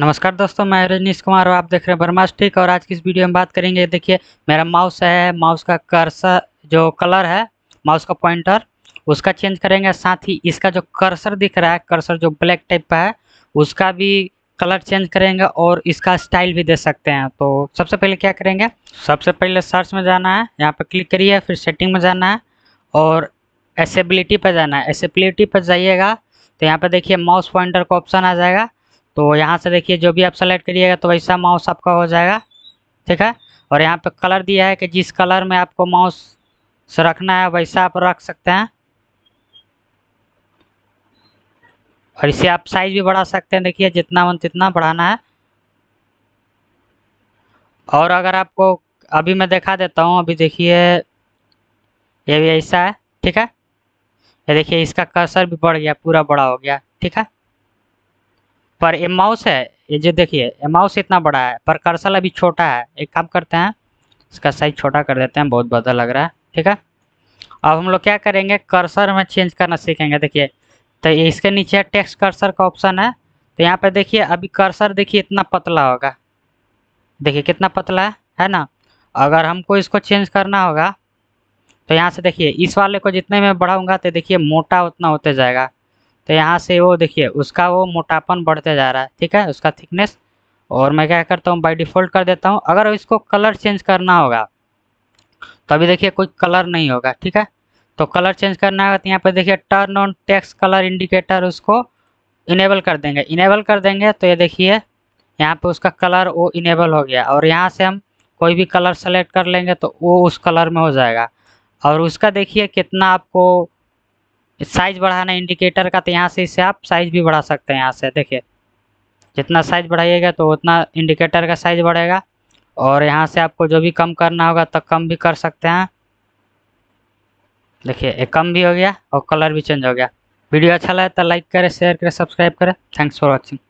नमस्कार दोस्तों मैं रजनीश कुमार और आप देख रहे हैं ब्रह्मास्टिक और आज की इस वीडियो में बात करेंगे देखिए मेरा माउस है माउस का कर्सर जो कलर है माउस का पॉइंटर उसका चेंज करेंगे साथ ही इसका जो कर्सर दिख रहा है कर्सर जो ब्लैक टाइप का है उसका भी कलर चेंज करेंगे और इसका स्टाइल भी दे सकते हैं तो सबसे पहले क्या करेंगे सबसे पहले सर्च में जाना है यहाँ पर क्लिक करिए फिर सेटिंग में जाना है और एसेबिलिटी पर जाना है एसेबिलिटी पर जाइएगा तो यहाँ पर देखिए माउस पॉइंटर का ऑप्शन आ जाएगा तो यहाँ से देखिए जो भी आप सेलेक्ट करिएगा तो वैसा माउस आपका हो जाएगा ठीक है और यहाँ पे कलर दिया है कि जिस कलर में आपको माउस से रखना है वैसा आप रख सकते हैं और इसे आप साइज भी बढ़ा सकते हैं देखिए जितना मन तितना बढ़ाना है और अगर आपको अभी मैं दिखा देता हूँ अभी देखिए ये भी ऐसा है ठीक है ये देखिए इसका कसर भी बढ़ गया पूरा बड़ा हो गया ठीक है पर ये माउस है ये जो देखिए ये माउस इतना बड़ा है पर कर्सल अभी छोटा है एक काम करते हैं इसका साइज छोटा कर देते हैं बहुत बदल लग रहा है ठीक है अब हम लोग क्या करेंगे कर्सर में चेंज करना सीखेंगे देखिए तो इसके नीचे टेक्स्ट कर्सर का ऑप्शन है तो यहाँ पे देखिए अभी कर्सर देखिए इतना पतला होगा देखिए कितना पतला है है ना अगर हमको इसको चेंज करना होगा तो यहाँ से देखिए इस वाले को जितने में बढ़ाऊंगा तो देखिए मोटा उतना होते जाएगा तो यहाँ से वो देखिए उसका वो मोटापन बढ़ते जा रहा है ठीक है उसका थिकनेस और मैं क्या करता हूँ बाई डिफ़ॉल्ट कर देता हूँ अगर इसको कलर चेंज करना होगा तो अभी देखिए कोई कलर नहीं होगा ठीक है तो कलर चेंज करना होगा तो यहाँ पर देखिए turn on text colour indicator उसको इनेबल कर देंगे इनेबल कर देंगे तो ये देखिए यहाँ पे उसका कलर वो इनेबल हो गया और यहाँ से हम कोई भी कलर सेलेक्ट कर लेंगे तो वो उस कलर में हो जाएगा और उसका देखिए कितना आपको साइज बढ़ाना इंडिकेटर का तो यहाँ से इससे आप साइज भी बढ़ा सकते हैं यहाँ से देखिए जितना साइज बढ़ाइएगा तो उतना इंडिकेटर का साइज बढ़ेगा और यहाँ से आपको जो भी कम करना होगा तो कम भी कर सकते हैं देखिए कम भी हो गया और कलर भी चेंज हो गया वीडियो अच्छा लगे तो लाइक करें शेयर करें सब्सक्राइब करें थैंक्स फॉर वॉचिंग